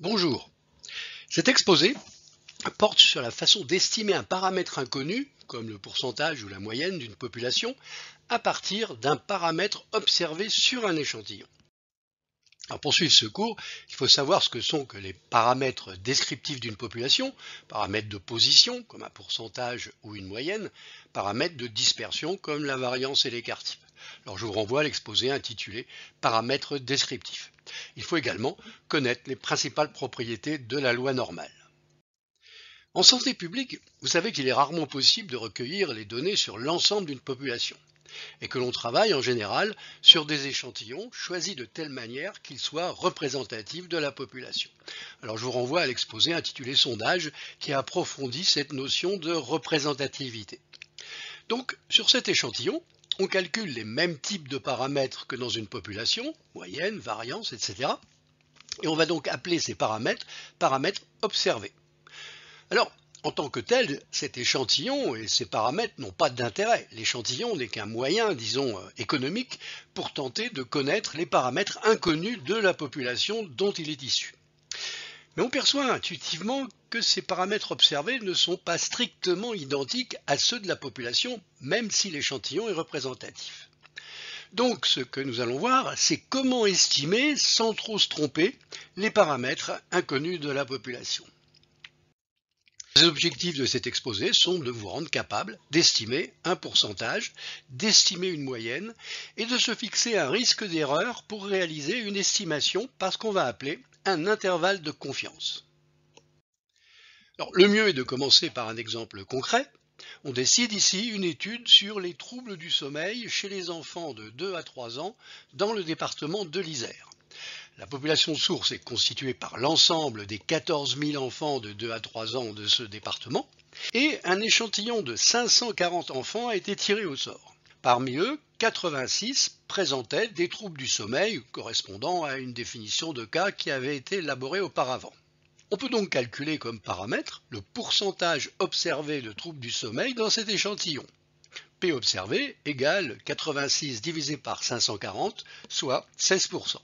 Bonjour. Cet exposé porte sur la façon d'estimer un paramètre inconnu, comme le pourcentage ou la moyenne d'une population, à partir d'un paramètre observé sur un échantillon. pour suivre ce cours, il faut savoir ce que sont que les paramètres descriptifs d'une population, paramètres de position, comme un pourcentage ou une moyenne, paramètres de dispersion, comme la variance et l'écart-type. Alors je vous renvoie à l'exposé intitulé Paramètres descriptifs. Il faut également connaître les principales propriétés de la loi normale. En santé publique, vous savez qu'il est rarement possible de recueillir les données sur l'ensemble d'une population et que l'on travaille en général sur des échantillons choisis de telle manière qu'ils soient représentatifs de la population. Alors je vous renvoie à l'exposé intitulé Sondage qui approfondit cette notion de représentativité. Donc sur cet échantillon, on calcule les mêmes types de paramètres que dans une population, moyenne, variance, etc. Et on va donc appeler ces paramètres paramètres observés. Alors, en tant que tel, cet échantillon et ses paramètres n'ont pas d'intérêt. L'échantillon n'est qu'un moyen, disons, euh, économique pour tenter de connaître les paramètres inconnus de la population dont il est issu. Mais on perçoit intuitivement ces paramètres observés ne sont pas strictement identiques à ceux de la population, même si l'échantillon est représentatif. Donc ce que nous allons voir, c'est comment estimer, sans trop se tromper, les paramètres inconnus de la population. Les objectifs de cet exposé sont de vous rendre capable d'estimer un pourcentage, d'estimer une moyenne et de se fixer un risque d'erreur pour réaliser une estimation par ce qu'on va appeler un intervalle de confiance le mieux est de commencer par un exemple concret. On décide ici une étude sur les troubles du sommeil chez les enfants de 2 à 3 ans dans le département de l'Isère. La population source est constituée par l'ensemble des 14 000 enfants de 2 à 3 ans de ce département et un échantillon de 540 enfants a été tiré au sort. Parmi eux, 86 présentaient des troubles du sommeil correspondant à une définition de cas qui avait été élaborée auparavant. On peut donc calculer comme paramètre le pourcentage observé de troubles du sommeil dans cet échantillon. P observé égale 86 divisé par 540, soit 16%.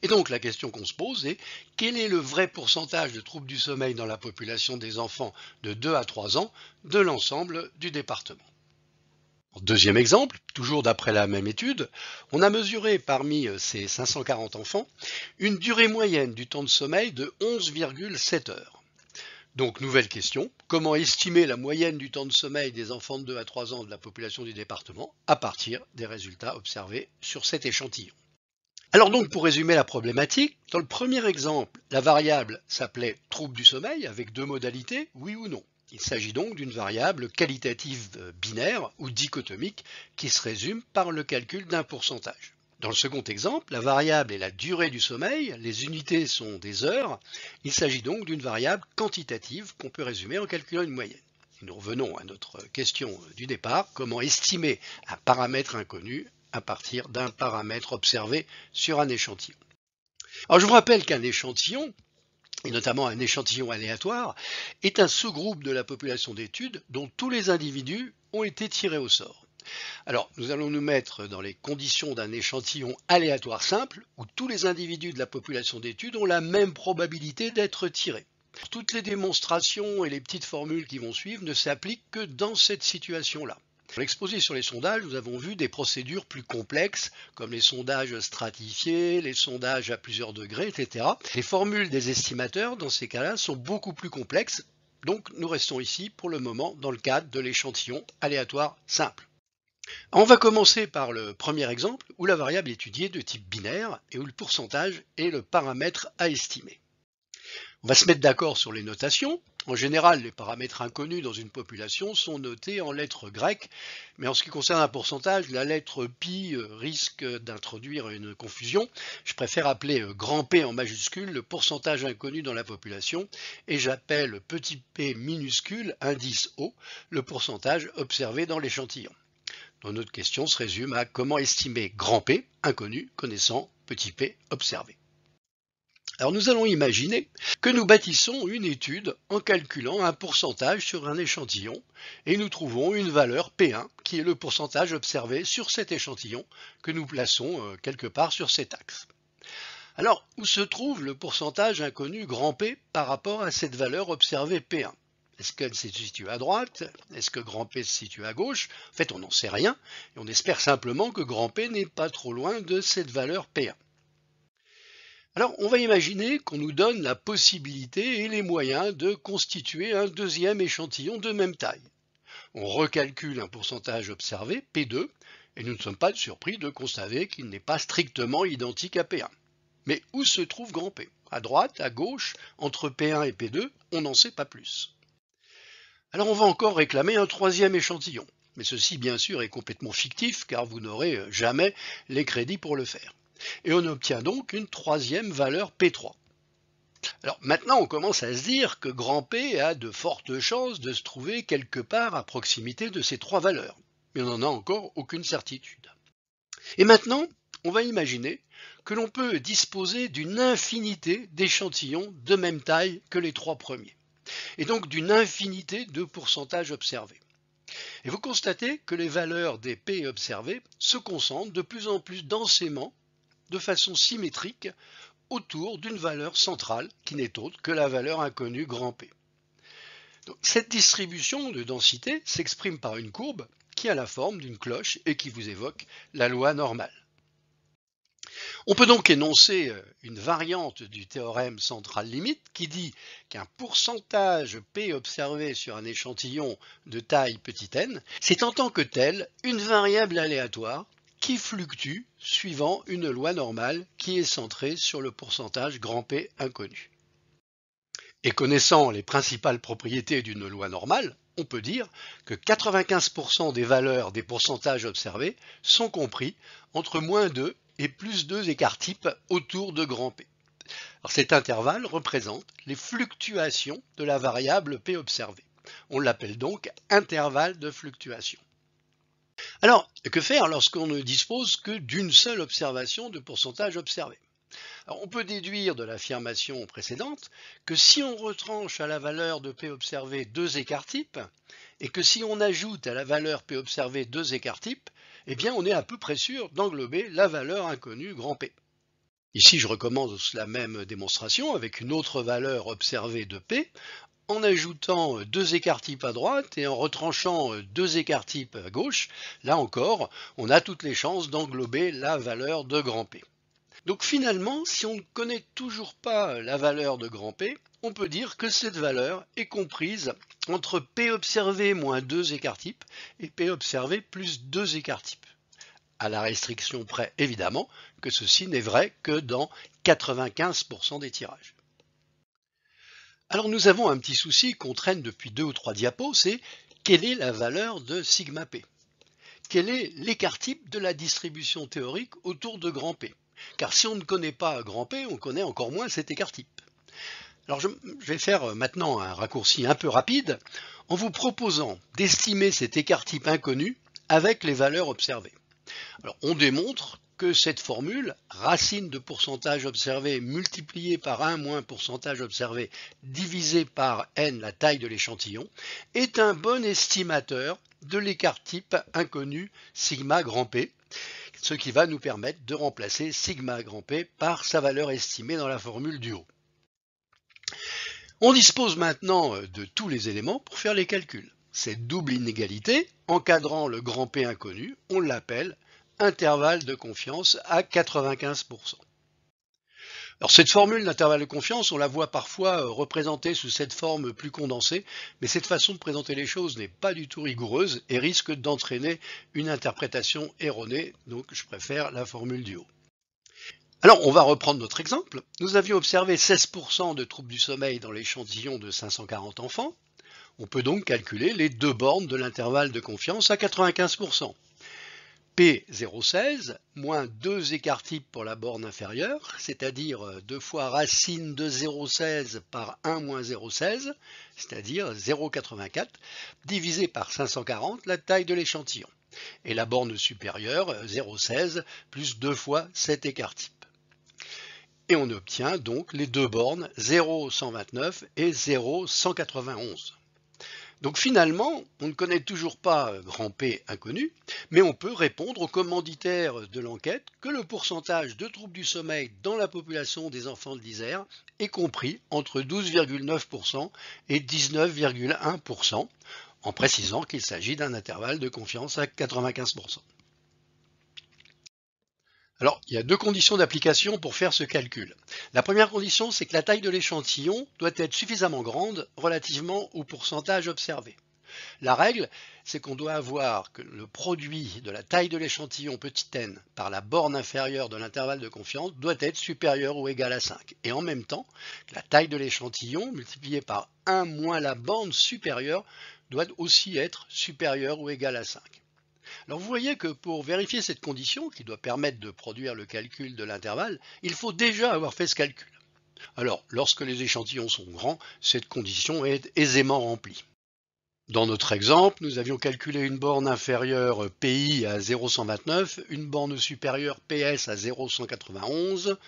Et donc la question qu'on se pose est quel est le vrai pourcentage de troubles du sommeil dans la population des enfants de 2 à 3 ans de l'ensemble du département Deuxième exemple, toujours d'après la même étude, on a mesuré parmi euh, ces 540 enfants une durée moyenne du temps de sommeil de 11,7 heures. Donc nouvelle question, comment estimer la moyenne du temps de sommeil des enfants de 2 à 3 ans de la population du département à partir des résultats observés sur cet échantillon alors donc, pour résumer la problématique, dans le premier exemple, la variable s'appelait trouble du sommeil avec deux modalités, oui ou non. Il s'agit donc d'une variable qualitative euh, binaire ou dichotomique qui se résume par le calcul d'un pourcentage. Dans le second exemple, la variable est la durée du sommeil, les unités sont des heures, il s'agit donc d'une variable quantitative qu'on peut résumer en calculant une moyenne. nous revenons à notre question euh, du départ, comment estimer un paramètre inconnu à partir d'un paramètre observé sur un échantillon. Alors je vous rappelle qu'un échantillon, et notamment un échantillon aléatoire, est un sous-groupe de la population d'études dont tous les individus ont été tirés au sort. Alors, nous allons nous mettre dans les conditions d'un échantillon aléatoire simple, où tous les individus de la population d'études ont la même probabilité d'être tirés. Toutes les démonstrations et les petites formules qui vont suivre ne s'appliquent que dans cette situation-là. L'exposé sur les sondages, nous avons vu des procédures plus complexes, comme les sondages stratifiés, les sondages à plusieurs degrés, etc. Les formules des estimateurs, dans ces cas-là, sont beaucoup plus complexes, donc nous restons ici pour le moment dans le cadre de l'échantillon aléatoire simple. On va commencer par le premier exemple où la variable est de type binaire et où le pourcentage est le paramètre à estimer. On va se mettre d'accord sur les notations. En général, les paramètres inconnus dans une population sont notés en lettres grecques, mais en ce qui concerne un pourcentage, la lettre pi euh, risque d'introduire une confusion. Je préfère appeler euh, grand P en majuscule le pourcentage inconnu dans la population, et j'appelle petit p minuscule, indice O, le pourcentage observé dans l'échantillon. notre question se résume à comment estimer grand P, inconnu, connaissant petit p, observé. Alors nous allons imaginer que nous bâtissons une étude en calculant un pourcentage sur un échantillon et nous trouvons une valeur P1 qui est le pourcentage observé sur cet échantillon que nous plaçons euh, quelque part sur cet axe. Alors où se trouve le pourcentage inconnu grand P par rapport à cette valeur observée P1 est-ce qu'elle se situe à droite Est-ce que grand P se situe à gauche En fait, on n'en sait rien et on espère simplement que grand P n'est pas trop loin de cette valeur P1. Alors on va imaginer qu'on nous donne la possibilité et les moyens de constituer un deuxième échantillon de même taille. On recalcule un pourcentage observé, P2, et nous ne sommes pas surpris de constater qu'il n'est pas strictement identique à P1. Mais où se trouve grand P À droite, à gauche, entre P1 et P2, on n'en sait pas plus. Alors on va encore réclamer un troisième échantillon, mais ceci bien sûr est complètement fictif car vous n'aurez jamais les crédits pour le faire. Et on obtient donc une troisième valeur P3. Alors maintenant, on commence à se dire que grand P a de fortes chances de se trouver quelque part à proximité de ces trois valeurs. Mais on n'en a encore aucune certitude. Et maintenant, on va imaginer que l'on peut disposer d'une infinité d'échantillons de même taille que les trois premiers, et donc d'une infinité de pourcentages observés. Et vous constatez que les valeurs des P observées se concentrent de plus en plus densément de façon symétrique autour d'une valeur centrale qui n'est autre que la valeur inconnue grand P. cette distribution de densité s'exprime par une courbe qui a la forme d'une cloche et qui vous évoque la loi normale. On peut donc énoncer euh, une variante du théorème central limite qui dit qu'un pourcentage P observé sur un échantillon de taille petite n, c'est en tant que tel une variable aléatoire qui fluctue suivant une loi normale qui est centrée sur le pourcentage grand P inconnu. Et connaissant les principales propriétés d'une loi normale, on peut dire que 95% des valeurs des pourcentages observés sont compris entre moins 2 et plus 2 écarts types autour de grand P. cet intervalle représente les fluctuations de la variable P observée. On l'appelle donc intervalle de fluctuation. Alors, que faire lorsqu'on ne dispose que d'une seule observation de pourcentage observé On peut déduire de l'affirmation précédente que si on retranche à la valeur de P observé deux écarts types, et que si on ajoute à la valeur P observé deux écarts types, eh bien on est à peu près sûr d'englober la valeur inconnue grand P. Ici, je recommence la même démonstration avec une autre valeur observée de P en ajoutant euh, deux écarts-types à droite et en retranchant euh, deux écarts-types à gauche, là encore, on a toutes les chances d'englober la valeur de grand P. Donc finalement, si on ne connaît toujours pas euh, la valeur de grand P, on peut dire que cette valeur est comprise entre P observé moins deux écarts-types et P observé plus deux écarts-types. À la restriction près, évidemment, que ceci n'est vrai que dans 95% des tirages. Alors nous avons un petit souci qu'on traîne depuis deux ou trois diapos, c'est quelle est la valeur de sigma p Quel est l'écart type de la distribution théorique autour de grand P Car si on ne connaît pas grand P, on connaît encore moins cet écart type. Alors je, vais faire maintenant un raccourci un peu rapide en vous proposant d'estimer cet écart type inconnu avec les valeurs observées. Alors on démontre que cette formule, racine de pourcentage observé multipliée par 1 moins pourcentage observé divisé par n, la taille de l'échantillon, est un bon estimateur de l'écart type inconnu sigma grand P, ce qui va nous permettre de remplacer sigma grand P par sa valeur estimée dans la formule du haut. On dispose maintenant euh, de tous les éléments pour faire les calculs. Cette double inégalité, encadrant le grand P inconnu, on l'appelle intervalle de confiance à 95%. Alors cette formule d'intervalle de confiance, on la voit parfois euh, représentée sous cette forme plus condensée, mais cette façon de présenter les choses n'est pas du tout rigoureuse et risque d'entraîner une interprétation erronée, donc je préfère la formule du haut. Alors on va reprendre notre exemple. Nous avions observé 16% de troubles du sommeil dans l'échantillon de 540 enfants. On peut donc calculer les deux bornes de l'intervalle de confiance à 95%. P016 moins 2 écarts types pour la borne inférieure, c'est-à-dire 2 fois racine de 0,16 par 1 moins 0,16, c'est-à-dire 0,84, divisé par 540, la taille de l'échantillon. Et la borne supérieure, 0,16 plus 2 fois cet écart-type. Et on obtient donc les deux bornes 0,129 et 0,191. Donc finalement, on ne connaît toujours pas euh, grand P inconnu, mais on peut répondre aux commanditaires de l'enquête que le pourcentage de troubles du sommeil dans la population des enfants de l'Isère est compris entre 12,9% et 19,1%, en précisant qu'il s'agit d'un intervalle de confiance à 95%. Alors, il y a deux conditions d'application pour faire ce calcul. La première condition, c'est que la taille de l'échantillon doit être suffisamment grande relativement au pourcentage observé. La règle, c'est qu'on doit avoir que le produit de la taille de l'échantillon petit n par la borne inférieure de l'intervalle de confiance doit être supérieur ou égal à 5. Et en même temps, la taille de l'échantillon multipliée par 1 moins la borne supérieure doit aussi être supérieure ou égal à 5. Alors vous voyez que pour vérifier cette condition, qui doit permettre de produire le calcul de l'intervalle, il faut déjà avoir fait ce calcul. Alors, lorsque les échantillons sont grands, cette condition est aisément remplie. Dans notre exemple, nous avions calculé une borne inférieure PI à 0,129, une borne supérieure PS à 0,191,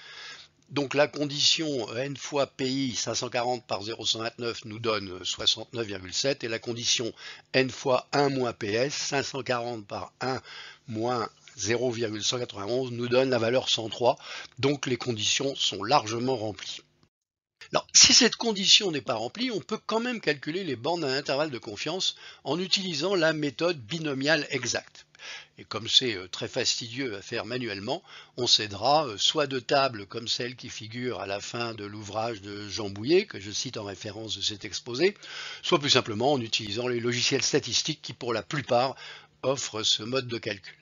donc la condition n fois pi 540 par 0,129 nous donne 69,7 et la condition n fois 1 moins ps 540 par 1 moins 0,191 nous donne la valeur 103. Donc les conditions sont largement remplies. Alors, si cette condition n'est pas remplie, on peut quand même calculer les bornes à intervalle de confiance en utilisant la méthode binomiale exacte. Et comme c'est euh, très fastidieux à faire manuellement, on s'aidera euh, soit de tables comme celles qui figurent à la fin de l'ouvrage de Jean Bouillet, que je cite en référence de cet exposé, soit plus simplement en utilisant les logiciels statistiques qui pour la plupart offrent ce mode de calcul.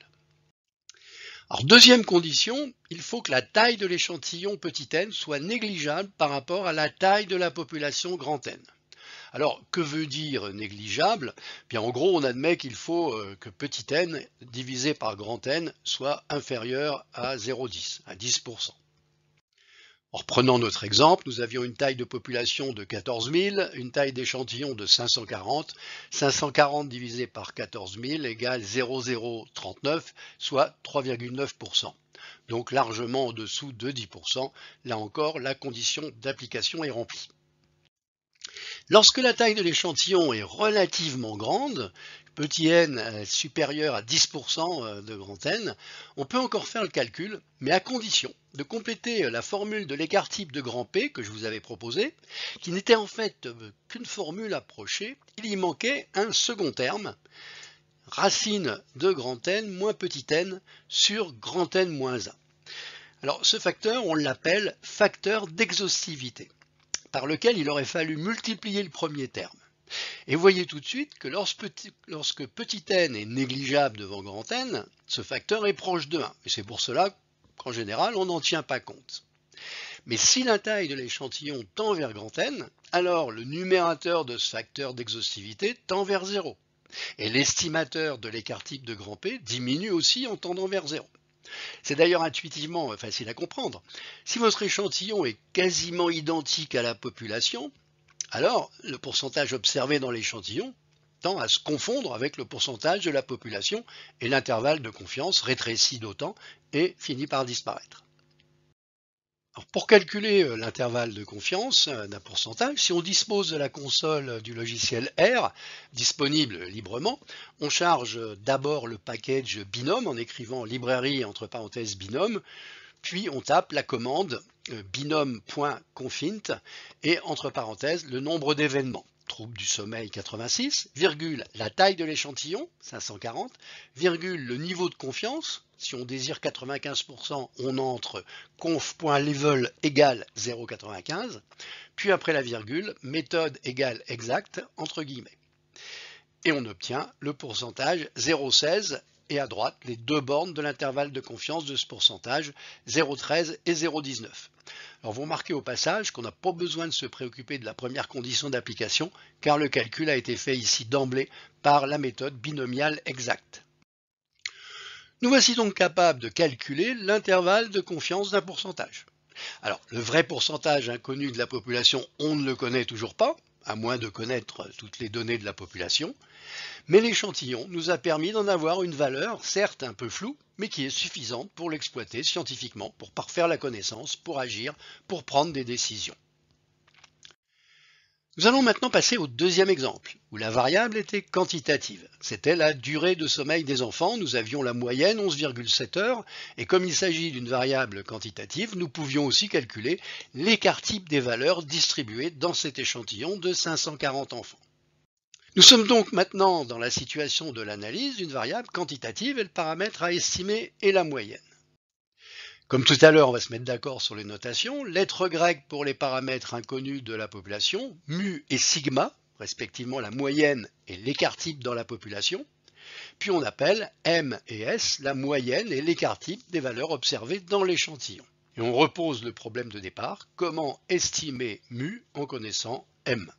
deuxième condition, il faut que la taille de l'échantillon petit n soit négligeable par rapport à la taille de la population grand N. Alors, que veut dire négligeable Bien, en gros, on admet qu'il faut euh, que petit n divisé par grand n soit inférieur à 0,10, à 10%. En reprenant notre exemple, nous avions une taille de population de 14 000, une taille d'échantillon de 540. 540 divisé par 14 000 égale 0,039, soit 3,9%. Donc largement en dessous de 10%. Là encore, la condition d'application est remplie. Lorsque la taille de l'échantillon est relativement grande, petit n euh, supérieur à 10% euh, de grand N, on peut encore faire le calcul, mais à condition de compléter euh, la formule de l'écart type de grand P que je vous avais proposée, qui n'était en fait qu'une formule approchée, il y manquait un second terme, racine de grand N moins petit n sur grand N moins 1. Alors ce facteur, on l'appelle facteur d'exhaustivité par lequel il aurait fallu multiplier le premier terme. Et voyez tout de suite que lorsque petit, lorsque n est négligeable devant grand n, ce facteur est proche de 1. Et c'est pour cela qu'en général, on n'en tient pas compte. Mais si la taille de l'échantillon tend vers grand n, alors le numérateur de ce facteur d'exhaustivité tend vers 0. Et l'estimateur de l'écart type de grand P diminue aussi en tendant vers 0. C'est d'ailleurs intuitivement euh, facile à comprendre. Si votre échantillon est quasiment identique à la population, alors le pourcentage observé dans l'échantillon tend à se confondre avec le pourcentage de la population et l'intervalle de confiance rétrécit d'autant et finit par disparaître pour calculer euh, l'intervalle de confiance euh, d'un pourcentage, si on dispose de la console euh, du logiciel R, disponible librement, on charge d'abord le package binôme en écrivant librairie entre parenthèses binôme, puis on tape la commande binôme.confint et entre parenthèses le nombre d'événements trouble du sommeil 86, la taille de l'échantillon 540, le niveau de confiance, si on désire 95%, on entre conf.level égale 0,95, puis après la virgule, méthode égale exacte, entre guillemets. Et on obtient le pourcentage 0,16 et à droite les deux bornes de l'intervalle de confiance de ce pourcentage 0,13 et 0,19. Alors vous remarquez au passage qu'on n'a pas besoin de se préoccuper de la première condition d'application car le calcul a été fait ici d'emblée par la méthode binomiale exacte. Nous voici donc capables de calculer l'intervalle de confiance d'un pourcentage. Alors, le vrai pourcentage inconnu de la population, on ne le connaît toujours pas, à moins de connaître toutes les données de la population, mais l'échantillon nous a permis d'en avoir une valeur, certes un peu floue, mais qui est suffisante pour l'exploiter scientifiquement, pour parfaire la connaissance, pour agir, pour prendre des décisions. Nous allons maintenant passer au deuxième exemple, où la variable était quantitative. C'était la durée de sommeil des enfants, nous avions la moyenne 11,7 heures, et comme il s'agit d'une variable quantitative, nous pouvions aussi calculer l'écart type des valeurs distribuées dans cet échantillon de 540 enfants. Nous sommes donc maintenant dans la situation de l'analyse d'une variable quantitative et le paramètre à estimer est la moyenne. Comme tout à l'heure, on va se mettre d'accord sur les notations. Lettre grecque pour les paramètres inconnus de la population, mu et sigma, respectivement la moyenne et l'écart type dans la population. Puis on appelle M et S la moyenne et l'écart type des valeurs observées dans l'échantillon. Et on repose le problème de départ, comment estimer mu en connaissant M.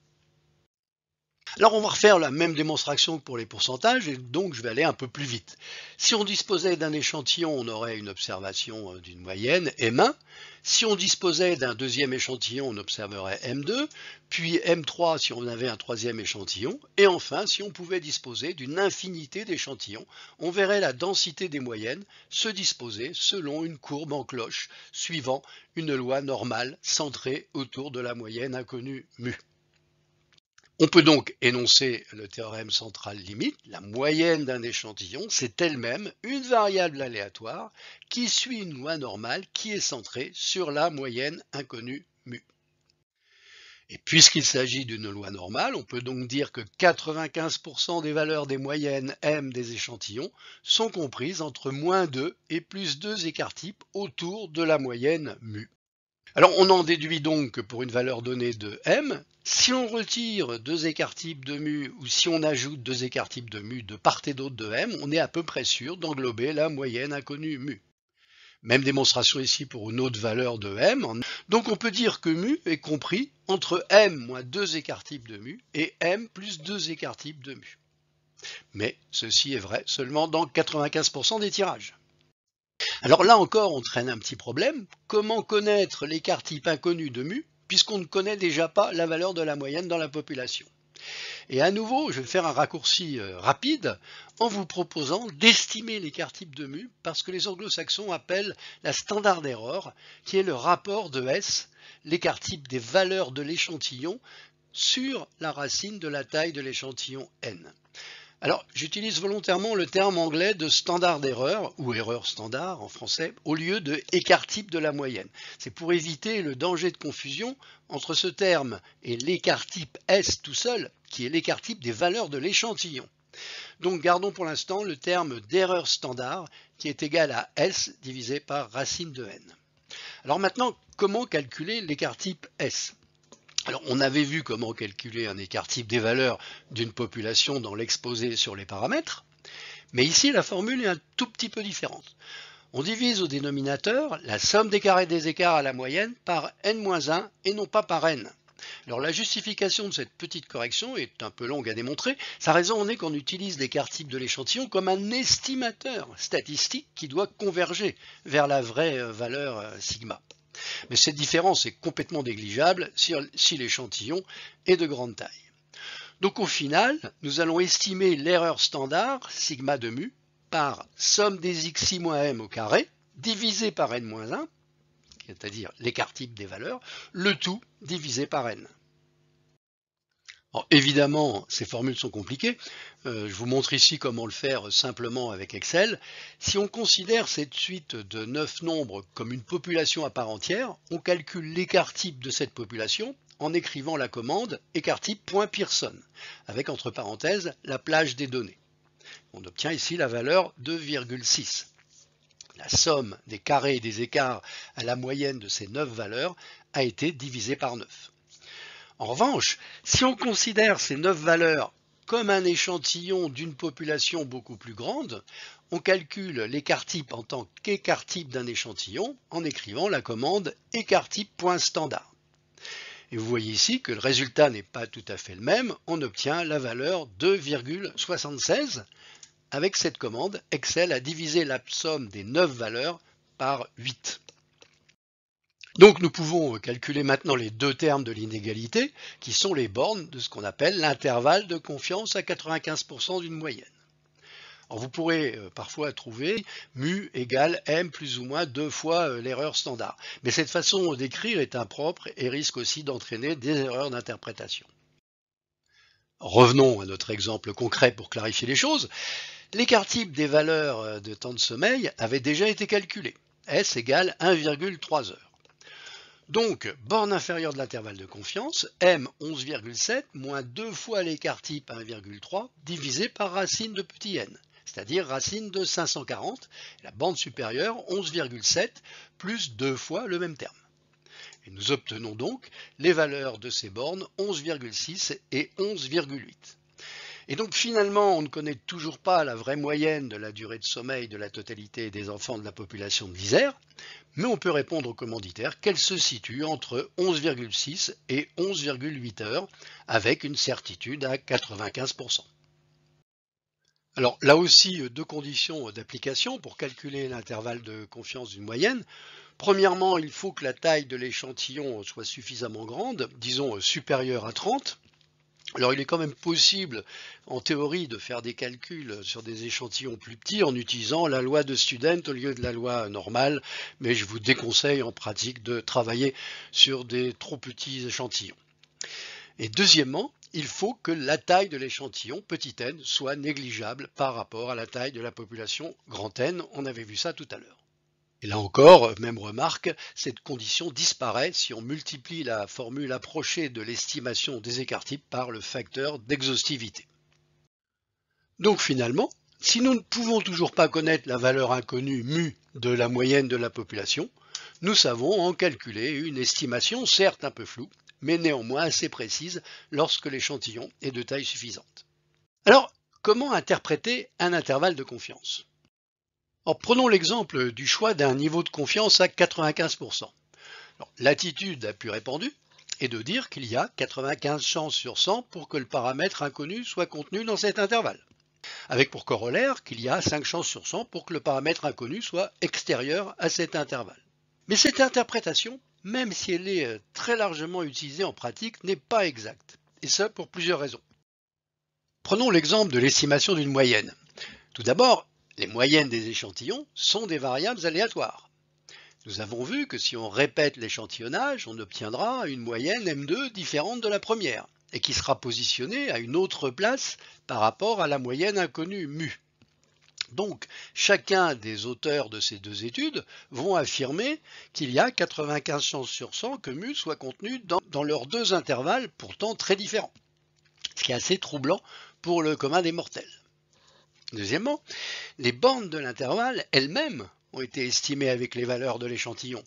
Alors on va refaire la même démonstration que pour les pourcentages, et donc je vais aller un peu plus vite. Si on disposait d'un échantillon, on aurait une observation euh, d'une moyenne, M1. Si on disposait d'un deuxième échantillon, on observerait M2, puis M3 si on avait un troisième échantillon, et enfin si on pouvait disposer d'une infinité d'échantillons, on verrait la densité des moyennes se disposer selon une courbe en cloche, suivant une loi normale centrée autour de la moyenne inconnue mu. On peut donc énoncer le théorème central limite, la moyenne d'un échantillon, c'est elle-même une variable aléatoire qui suit une loi normale qui est centrée sur la moyenne inconnue mu. Et puisqu'il s'agit d'une loi normale, on peut donc dire que 95% des valeurs des moyennes M des échantillons sont comprises entre moins 2 et plus 2 écarts types autour de la moyenne mu. Alors on en déduit donc que pour une valeur donnée de M, si on retire deux écarts types de mu ou si on ajoute deux écarts types de mu de part et d'autre de m, on est à peu près sûr d'englober la moyenne inconnue mu. Même démonstration ici pour une autre valeur de m. Donc on peut dire que mu est compris entre m moins deux écarts types de mu et m plus deux écarts types de mu. Mais ceci est vrai seulement dans 95% des tirages. Alors là encore, on traîne un petit problème. Comment connaître l'écart type inconnu de mu puisqu'on ne connaît déjà pas la valeur de la moyenne dans la population. Et à nouveau, je vais faire un raccourci euh, rapide en vous proposant d'estimer l'écart type de mu parce que les anglo-saxons appellent la standard error, qui est le rapport de S, l'écart type des valeurs de l'échantillon sur la racine de la taille de l'échantillon n. Alors, j'utilise volontairement le terme anglais de standard d'erreur, ou erreur standard en français, au lieu de écart-type de la moyenne. C'est pour éviter le danger de confusion entre ce terme et l'écart-type S tout seul, qui est l'écart-type des valeurs de l'échantillon. Donc gardons pour l'instant le terme d'erreur standard, qui est égal à S divisé par racine de n. Alors maintenant, comment calculer l'écart-type S alors, on avait vu comment calculer un écart type des valeurs d'une population dans l'exposé sur les paramètres, mais ici, la formule est un tout petit peu différente. On divise au dénominateur la somme des carrés des écarts à la moyenne par n-1 et non pas par n. Alors la justification de cette petite correction est un peu longue à démontrer. Sa raison en est qu'on utilise l'écart type de l'échantillon comme un estimateur statistique qui doit converger vers la vraie euh, valeur euh, sigma mais cette différence est complètement négligeable si l'échantillon est de grande taille. Donc au final, nous allons estimer l'erreur standard, sigma de mu, par somme des xi moins m au carré, divisé par n moins 1, c'est-à-dire l'écart type des valeurs, le tout divisé par n évidemment, ces formules sont compliquées. Euh, je vous montre ici comment le faire simplement avec Excel. Si on considère cette suite de 9 nombres comme une population à part entière, on calcule l'écart type de cette population en écrivant la commande écart avec entre parenthèses la plage des données. On obtient ici la valeur 2,6. La somme des carrés et des écarts à la moyenne de ces 9 valeurs a été divisée par 9. En revanche, si on considère ces neuf valeurs comme un échantillon d'une population beaucoup plus grande, on calcule l'écart type en tant qu'écart type d'un échantillon en écrivant la commande écart type.standard. Et vous voyez ici que le résultat n'est pas tout à fait le même, on obtient la valeur 2,76 avec cette commande, Excel a divisé la somme des 9 valeurs par 8. Donc nous pouvons calculer maintenant les deux termes de l'inégalité, qui sont les bornes de ce qu'on appelle l'intervalle de confiance à 95% d'une moyenne. vous pourrez euh, parfois trouver mu égale m plus ou moins deux fois euh, l'erreur standard. Mais cette façon d'écrire est impropre et risque aussi d'entraîner des erreurs d'interprétation. Revenons à notre exemple concret pour clarifier les choses. L'écart type des valeurs euh, de temps de sommeil avait déjà été calculé. S égale 1,3 heures. Donc, borne inférieure de l'intervalle de confiance, m 11,7 moins 2 fois l'écart type 1,3 divisé par racine de petit n, c'est-à-dire racine de 540, la borne supérieure 11,7 plus 2 fois le même terme. Et nous obtenons donc les valeurs de ces bornes 11,6 et 11,8. Et donc finalement, on ne connaît toujours pas la vraie moyenne de la durée de sommeil de la totalité des enfants de la population de l'Isère, mais on peut répondre aux commanditaires qu'elle se situe entre 11,6 et 11,8 heures, avec une certitude à 95%. Alors là aussi, euh, deux conditions euh, d'application pour calculer l'intervalle de confiance d'une moyenne. Premièrement, il faut que la taille de l'échantillon euh, soit suffisamment grande, disons supérieure à 30, alors il est quand même possible, en théorie, de faire des calculs sur des échantillons plus petits en utilisant la loi de Student au lieu de la loi normale, mais je vous déconseille en pratique de travailler sur des trop petits échantillons. Et deuxièmement, il faut que la taille de l'échantillon, petit n, soit négligeable par rapport à la taille de la population, grand N, on avait vu ça tout à l'heure. Et là encore, même remarque, cette condition disparaît si on multiplie la formule approchée de l'estimation des écarts types par le facteur d'exhaustivité. Donc finalement, si nous ne pouvons toujours pas connaître la valeur inconnue mu de la moyenne de la population, nous savons en calculer une estimation certes un peu floue, mais néanmoins assez précise lorsque l'échantillon est de taille suffisante. Alors, comment interpréter un intervalle de confiance prenons l'exemple du choix d'un niveau de confiance à 95%. L'attitude la plus répandue est de dire qu'il y a 95 chances sur 100 pour que le paramètre inconnu soit contenu dans cet intervalle, avec pour corollaire qu'il y a 5 chances sur 100 pour que le paramètre inconnu soit extérieur à cet intervalle. Mais cette interprétation, même si elle est très largement utilisée en pratique, n'est pas exacte, et ça pour plusieurs raisons. Prenons l'exemple de l'estimation d'une moyenne. Tout d'abord, les moyennes des échantillons sont des variables aléatoires. Nous avons vu que si on répète l'échantillonnage, on obtiendra une moyenne M2 différente de la première, et qui sera positionnée à une autre place par rapport à la moyenne inconnue mu. Donc, chacun des auteurs de ces deux études vont affirmer qu'il y a 95 chances sur 100 que mu soit contenu dans, dans leurs deux intervalles pourtant très différents, ce qui est assez troublant pour le commun des mortels. Deuxièmement, les bornes de l'intervalle elles-mêmes ont été estimées avec les valeurs de l'échantillon.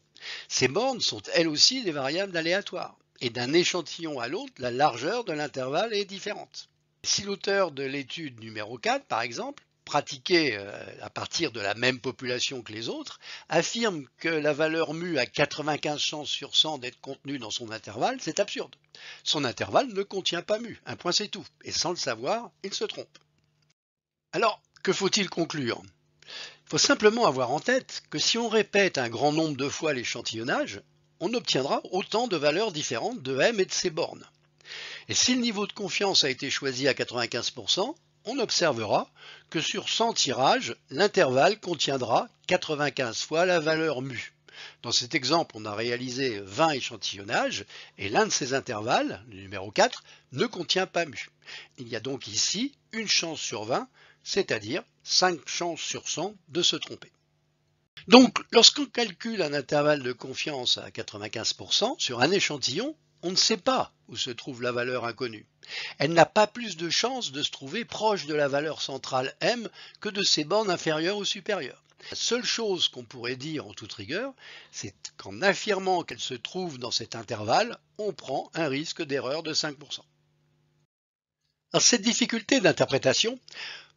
Ces bornes sont elles aussi des variables aléatoires, et d'un échantillon à l'autre, la largeur de l'intervalle est différente. Si l'auteur de l'étude numéro 4, par exemple, pratiquée euh, à partir de la même population que les autres, affirme que la valeur mu a 95 chances sur 100 d'être contenue dans son intervalle, c'est absurde. Son intervalle ne contient pas mu, un point c'est tout, et sans le savoir, il se trompe. Alors, que faut-il conclure Il faut simplement avoir en tête que si on répète un grand nombre de fois l'échantillonnage, on obtiendra autant de valeurs différentes de M et de ses bornes. Et si le niveau de confiance a été choisi à 95%, on observera que sur 100 tirages, l'intervalle contiendra 95 fois la valeur mu. Dans cet exemple, on a réalisé 20 échantillonnages et l'un de ces intervalles, le numéro 4, ne contient pas mu. Il y a donc ici une chance sur 20 c'est-à-dire 5 chances sur 100 de se tromper. Donc, lorsqu'on calcule un intervalle de confiance à 95% sur un échantillon, on ne sait pas où se trouve la valeur inconnue. Elle n'a pas plus de chances de se trouver proche de la valeur centrale M que de ses bornes inférieures ou supérieures. La seule chose qu'on pourrait dire en toute rigueur, c'est qu'en affirmant qu'elle se trouve dans cet intervalle, on prend un risque d'erreur de 5%. cette difficulté d'interprétation,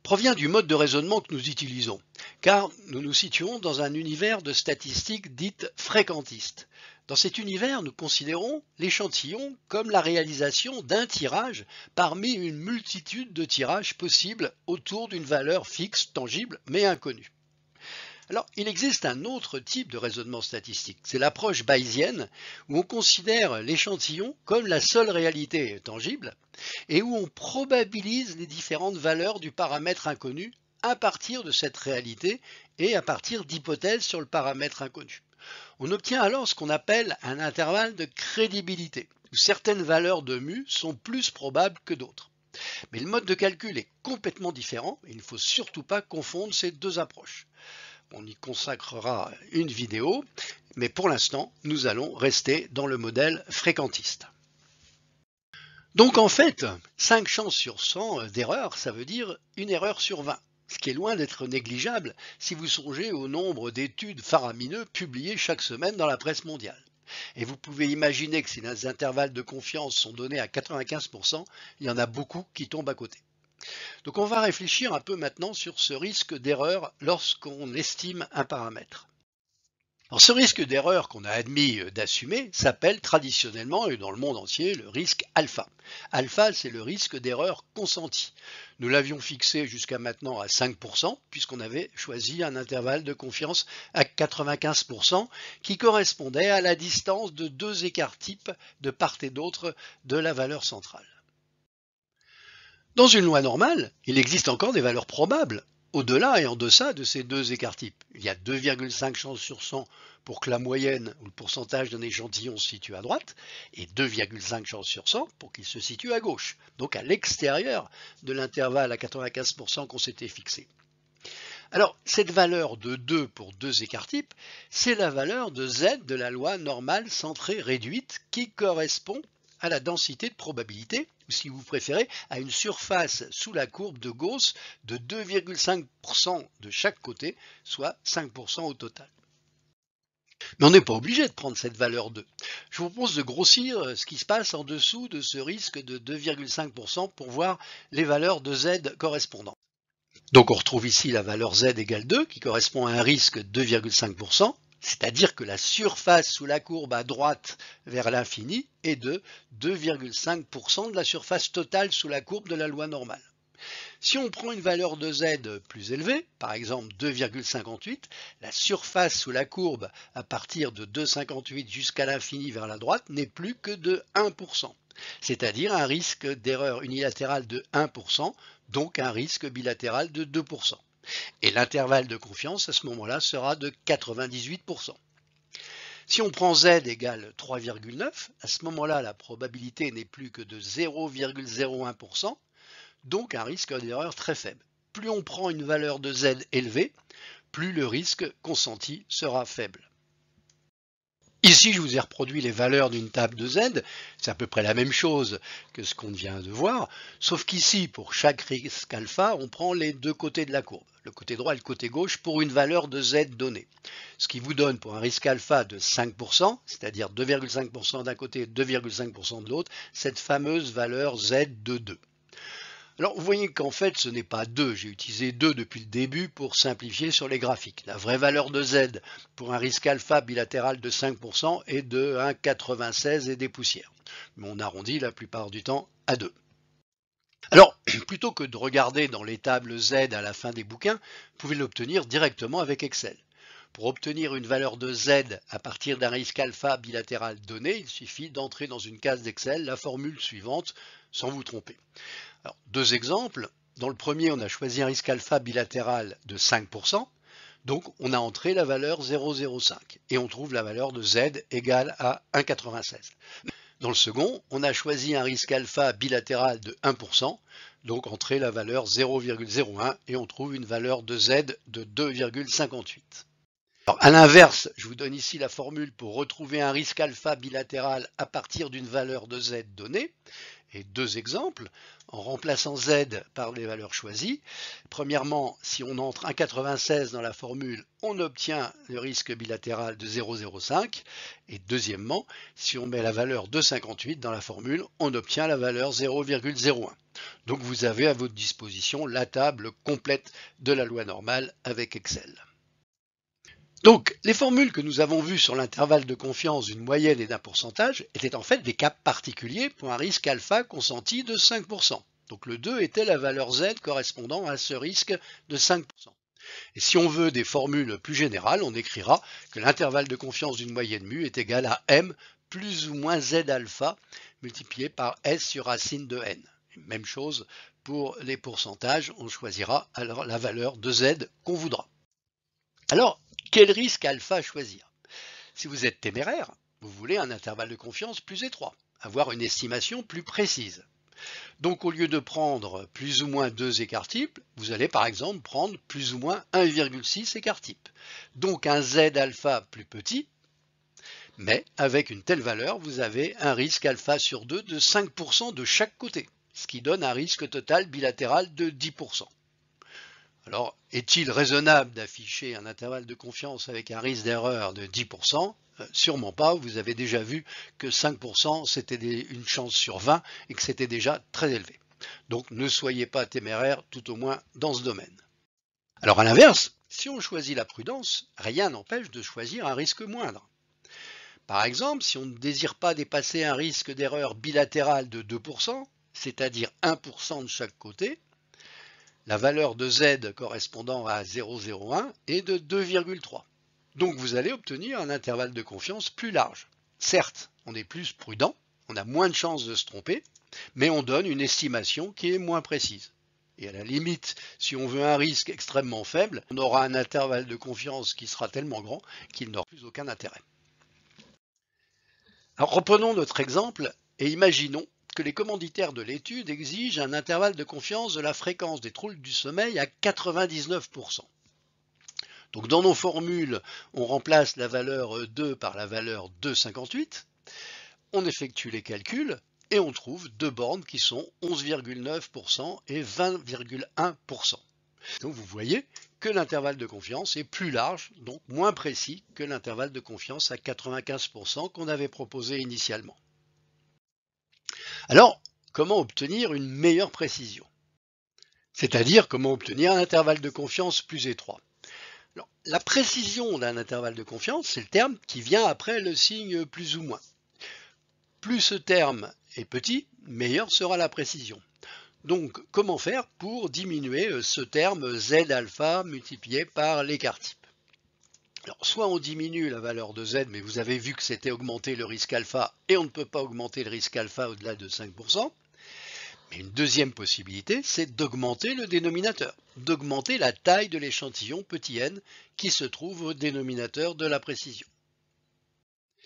provient du mode de raisonnement que nous utilisons, car nous nous situons dans un univers de statistiques dites fréquentistes. Dans cet univers, nous considérons l'échantillon comme la réalisation d'un tirage parmi une multitude de tirages possibles autour d'une valeur fixe, tangible, mais inconnue. Alors, il existe un autre type de raisonnement statistique, c'est l'approche bayésienne, où on considère l'échantillon comme la seule réalité tangible, et où on probabilise les différentes valeurs du paramètre inconnu à partir de cette réalité et à partir d'hypothèses sur le paramètre inconnu. On obtient alors ce qu'on appelle un intervalle de crédibilité, où certaines valeurs de mu sont plus probables que d'autres. Mais le mode de calcul est complètement différent, et il ne faut surtout pas confondre ces deux approches on y consacrera une vidéo, mais pour l'instant, nous allons rester dans le modèle fréquentiste. Donc en fait, 5 chances sur 100 d'erreur, ça veut dire une erreur sur 20, ce qui est loin d'être négligeable si vous songez au nombre d'études faramineux publiées chaque semaine dans la presse mondiale. Et vous pouvez imaginer que si les intervalles de confiance sont donnés à 95%, il y en a beaucoup qui tombent à côté. Donc on va réfléchir un peu maintenant sur ce risque d'erreur lorsqu'on estime un paramètre. ce risque d'erreur qu'on a admis euh, d'assumer s'appelle traditionnellement et dans le monde entier le risque alpha. Alpha, c'est le risque d'erreur consenti. Nous l'avions fixé jusqu'à maintenant à 5% puisqu'on avait choisi un intervalle de confiance à 95% qui correspondait à la distance de deux écarts types de part et d'autre de la valeur centrale. Dans une loi normale, il existe encore des valeurs probables, au-delà et en deçà de ces deux écarts-types. Il y a 2,5 chances sur 100 pour que la moyenne ou le pourcentage d'un échantillon se situe à droite, et 2,5 chances sur 100 pour qu'il se situe à gauche, donc à l'extérieur de l'intervalle à 95% qu'on s'était fixé. Alors, cette valeur de 2 pour deux écarts-types, c'est la valeur de Z de la loi normale centrée réduite qui correspond à la densité de probabilité si vous préférez, à une surface sous la courbe de Gauss de 2,5% de chaque côté, soit 5% au total. Mais on n'est pas obligé de prendre cette valeur 2. Je vous propose de grossir euh, ce qui se passe en dessous de ce risque de 2,5% pour voir les valeurs de Z correspondantes. Donc on retrouve ici la valeur Z égale 2 qui correspond à un risque de 2,5%. C'est-à-dire que la surface sous la courbe à droite vers l'infini est de 2,5% de la surface totale sous la courbe de la loi normale. Si on prend une valeur de z plus élevée, par exemple 2,58, la surface sous la courbe à partir de 2,58 jusqu'à l'infini vers la droite n'est plus que de 1%, c'est-à-dire un risque d'erreur unilatérale de 1%, donc un risque bilatéral de 2%. Et l'intervalle de confiance à ce moment-là sera de 98%. Si on prend z égale 3,9, à ce moment-là, la probabilité n'est plus que de 0,01%, donc un risque d'erreur très faible. Plus on prend une valeur de z élevée, plus le risque consenti sera faible. Ici, je vous ai reproduit les valeurs d'une table de Z, c'est à peu près la même chose que ce qu'on vient de voir, sauf qu'ici, pour chaque risque alpha, on prend les deux côtés de la courbe, le côté droit et le côté gauche, pour une valeur de Z donnée. Ce qui vous donne pour un risque alpha de 5%, c'est-à-dire 2,5% d'un côté et 2,5% de l'autre, cette fameuse valeur Z de 2. Alors vous voyez qu'en fait ce n'est pas 2, j'ai utilisé 2 depuis le début pour simplifier sur les graphiques. La vraie valeur de Z pour un risque alpha bilatéral de 5% est de 1,96 et des poussières. Mais on arrondit la plupart du temps à 2. Alors, plutôt que de regarder dans les tables Z à la fin des bouquins, vous pouvez l'obtenir directement avec Excel. Pour obtenir une valeur de Z à partir d'un risque alpha bilatéral donné, il suffit d'entrer dans une case d'Excel la formule suivante sans vous tromper. deux exemples. Dans le premier, on a choisi un risque alpha bilatéral de 5%. Donc on a entré la valeur 0,05 et on trouve la valeur de Z égale à 1,96. Dans le second, on a choisi un risque alpha bilatéral de 1%, donc entré la valeur 0,01 et on trouve une valeur de Z de 2,58. Alors, à l'inverse, je vous donne ici la formule pour retrouver un risque alpha bilatéral à partir d'une valeur de z donnée. Et deux exemples, en remplaçant z par les valeurs choisies. Premièrement, si on entre 1,96 dans la formule, on obtient le risque bilatéral de 0,05. Et deuxièmement, si on met la valeur 2,58 dans la formule, on obtient la valeur 0,01. Donc vous avez à votre disposition la table complète de la loi normale avec Excel. Donc, les formules que nous avons vues sur l'intervalle de confiance d'une moyenne et d'un pourcentage étaient en fait des cas particuliers pour un risque alpha consenti de 5%. Donc le 2 était la valeur Z correspondant à ce risque de 5%. Et si on veut des formules plus générales, on écrira que l'intervalle de confiance d'une moyenne mu est égal à M plus ou moins Z alpha multiplié par S sur racine de N. Même chose pour les pourcentages, on choisira alors la valeur de Z qu'on voudra. Alors, quel risque alpha choisir Si vous êtes téméraire, vous voulez un intervalle de confiance plus étroit, avoir une estimation plus précise. Donc au lieu de prendre plus ou moins deux écarts types, vous allez par exemple prendre plus ou moins 1,6 écart type. Donc un Z alpha plus petit, mais avec une telle valeur, vous avez un risque alpha sur 2 de 5% de chaque côté, ce qui donne un risque total bilatéral de 10%. Alors, est-il raisonnable d'afficher un intervalle de confiance avec un risque d'erreur de 10% euh, Sûrement pas, vous avez déjà vu que 5% c'était une chance sur 20 et que c'était déjà très élevé. Donc ne soyez pas téméraire, tout au moins dans ce domaine. Alors à l'inverse, si on choisit la prudence, rien n'empêche de choisir un risque moindre. Par exemple, si on ne désire pas dépasser un risque d'erreur bilatérale de 2%, c'est-à-dire 1% de chaque côté, la valeur de z correspondant à 0,01 est de 2,3. Donc vous allez obtenir un intervalle de confiance plus large. Certes, on est plus prudent, on a moins de chances de se tromper, mais on donne une estimation qui est moins précise. Et à la limite, si on veut un risque extrêmement faible, on aura un intervalle de confiance qui sera tellement grand qu'il n'aura plus aucun intérêt. Alors reprenons notre exemple et imaginons que les commanditaires de l'étude exigent un intervalle de confiance de la fréquence des troubles du sommeil à 99%. Donc dans nos formules, on remplace la valeur 2 par la valeur 2,58. On effectue les calculs et on trouve deux bornes qui sont 11,9% et 20,1%. Donc vous voyez que l'intervalle de confiance est plus large, donc moins précis que l'intervalle de confiance à 95% qu'on avait proposé initialement. Alors, comment obtenir une meilleure précision C'est-à-dire comment obtenir un intervalle de confiance plus étroit. la précision d'un intervalle de confiance, c'est le terme qui vient après le signe plus ou moins. Plus ce terme est petit, meilleure sera la précision. Donc, comment faire pour diminuer ce terme Z alpha multiplié par l'écart type alors, soit on diminue la valeur de Z, mais vous avez vu que c'était augmenter le risque alpha, et on ne peut pas augmenter le risque alpha au-delà de 5%. Mais une deuxième possibilité, c'est d'augmenter le dénominateur, d'augmenter la taille de l'échantillon petit n qui se trouve au dénominateur de la précision.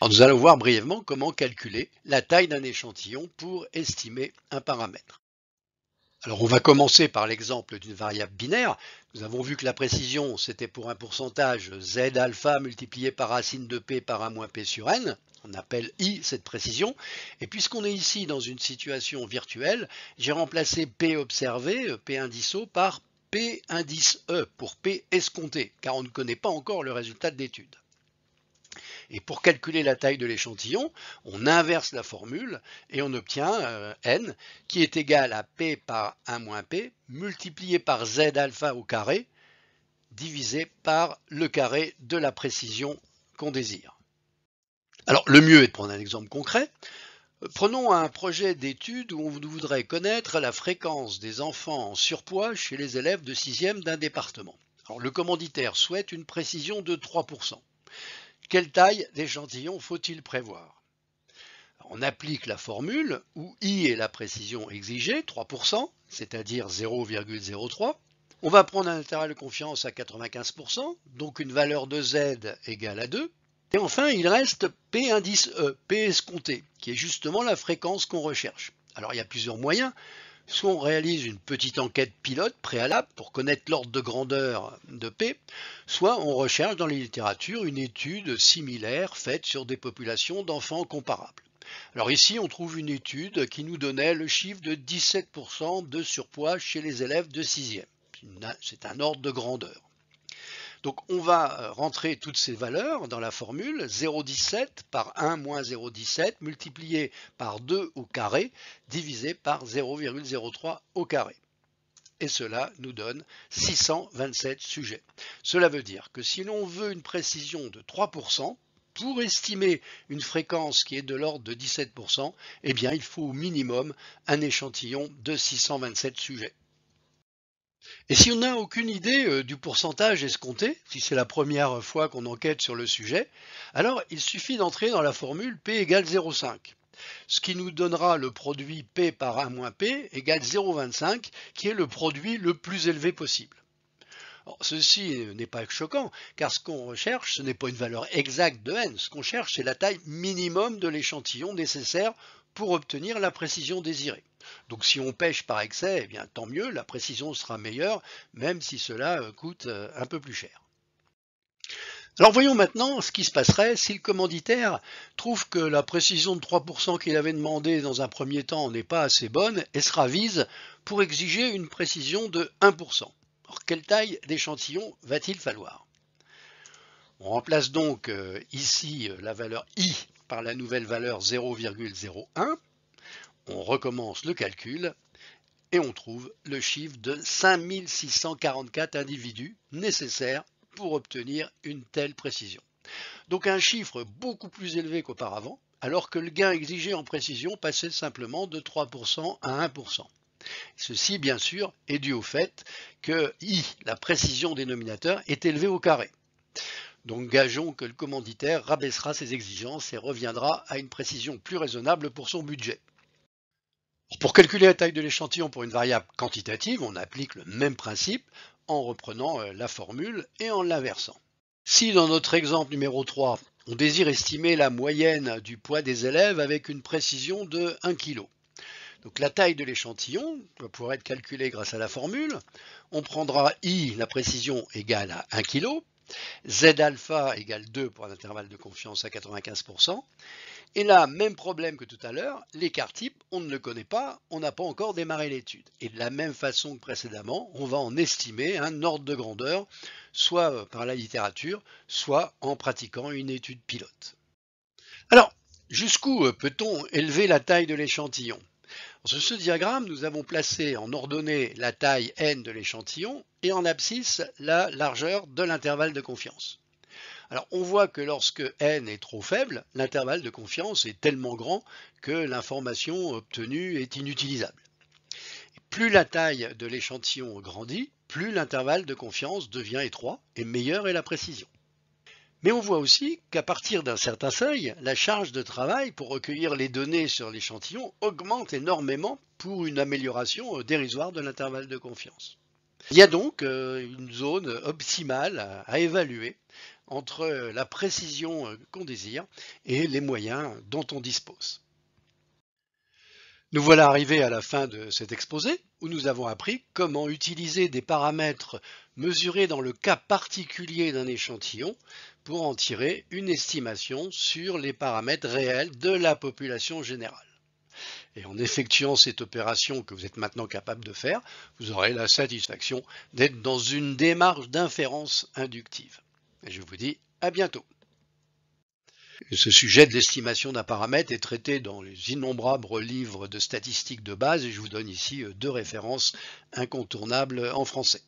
Alors nous allons voir brièvement comment calculer la taille d'un échantillon pour estimer un paramètre. Alors on va commencer par l'exemple d'une variable binaire. Nous avons vu que la précision, c'était pour un pourcentage z alpha multiplié par racine de p par 1 moins p sur n. On appelle i cette précision. Et puisqu'on est ici dans une situation virtuelle, j'ai remplacé p observé, euh, p indice O, par p indice e pour p escompté, car on ne connaît pas encore le résultat de l'étude. Et pour calculer la taille de l'échantillon, on inverse la formule et on obtient euh, n qui est égal à p par 1 moins p multiplié par z alpha au carré divisé par le carré de la précision qu'on désire. Alors le mieux est de prendre un exemple concret. Prenons un projet d'étude où on voudrait connaître la fréquence des enfants en surpoids chez les élèves de 6e d'un département. Alors, le commanditaire souhaite une précision de 3%. Quelle taille d'échantillon faut-il prévoir On applique la formule où I est la précision exigée, 3%, c'est-à-dire 0,03. On va prendre un intervalle de confiance à 95%, donc une valeur de Z égale à 2. Et enfin, il reste P indice E, P escompté, qui est justement la fréquence qu'on recherche. Alors il y a plusieurs moyens. Soit on réalise une petite enquête pilote préalable pour connaître l'ordre de grandeur de P, soit on recherche dans les littératures une étude similaire faite sur des populations d'enfants comparables. Alors ici, on trouve une étude qui nous donnait le chiffre de 17% de surpoids chez les élèves de 6e. C'est un ordre de grandeur. Donc on va euh, rentrer toutes ces valeurs dans la formule 0,17 par 1 moins 0,17 multiplié par 2 au carré divisé par 0,03 au carré. Et cela nous donne 627 sujets. Cela veut dire que si l'on veut une précision de 3%, pour estimer une fréquence qui est de l'ordre de 17%, eh bien il faut au minimum un échantillon de 627 sujets. Et si on n'a aucune idée euh, du pourcentage escompté, si c'est la première fois qu'on enquête sur le sujet, alors il suffit d'entrer dans la formule P égale 0,5, ce qui nous donnera le produit P par 1 moins P égale 0,25, qui est le produit le plus élevé possible. ceci n'est pas choquant, car ce qu'on recherche, ce n'est pas une valeur exacte de n, ce qu'on cherche, c'est la taille minimum de l'échantillon nécessaire pour obtenir la précision désirée. Donc si on pêche par excès, eh bien tant mieux, la précision sera meilleure, même si cela euh, coûte euh, un peu plus cher. Alors voyons maintenant ce qui se passerait si le commanditaire trouve que la précision de 3% qu'il avait demandé dans un premier temps n'est pas assez bonne et se ravise pour exiger une précision de 1%. Alors quelle taille d'échantillon va-t-il falloir On remplace donc euh, ici la valeur i par la nouvelle valeur 0,01 on recommence le calcul et on trouve le chiffre de 5644 individus nécessaires pour obtenir une telle précision. Donc un chiffre beaucoup plus élevé qu'auparavant, alors que le gain exigé en précision passait simplement de 3% à 1%. Ceci, bien sûr, est dû au fait que I, la précision dénominateur, est élevée au carré. Donc gageons que le commanditaire rabaissera ses exigences et reviendra à une précision plus raisonnable pour son budget. Pour calculer la taille de l'échantillon pour une variable quantitative, on applique le même principe en reprenant euh, la formule et en l'inversant. Si dans notre exemple numéro 3, on désire estimer la moyenne du poids des élèves avec une précision de 1 kg. Donc la taille de l'échantillon va pouvoir être calculée grâce à la formule. On prendra I, la précision égale à 1 kg, Z alpha égale 2 pour un intervalle de confiance à 95%, et là, même problème que tout à l'heure, l'écart type, on ne le connaît pas, on n'a pas encore démarré l'étude. Et de la même façon que précédemment, on va en estimer un ordre de grandeur, soit euh, par la littérature, soit en pratiquant une étude pilote. Alors, jusqu'où euh, peut-on élever la taille de l'échantillon sur ce diagramme, nous avons placé en ordonnée la taille n de l'échantillon et en abscisse la largeur de l'intervalle de confiance. Alors on voit que lorsque n est trop faible, l'intervalle de confiance est tellement grand que l'information obtenue est inutilisable. plus la taille de l'échantillon grandit, plus l'intervalle de confiance devient étroit et meilleure est la précision. Mais on voit aussi qu'à partir d'un certain seuil, la charge de travail pour recueillir les données sur l'échantillon augmente énormément pour une amélioration dérisoire de l'intervalle de confiance. Il y a donc euh, une zone optimale à évaluer entre euh, la précision euh, qu'on désire et les moyens dont on dispose. Nous voilà arrivés à la fin de cet exposé où nous avons appris comment utiliser des paramètres mesurés dans le cas particulier d'un échantillon pour en tirer une estimation sur les paramètres réels de la population générale. Et en effectuant cette opération que vous êtes maintenant capable de faire, vous aurez la satisfaction d'être dans une démarche d'inférence inductive je vous dis à bientôt. Ce sujet de l'estimation d'un paramètre est traité dans les innombrables livres de statistiques de base et je vous donne ici euh, deux références incontournables en français.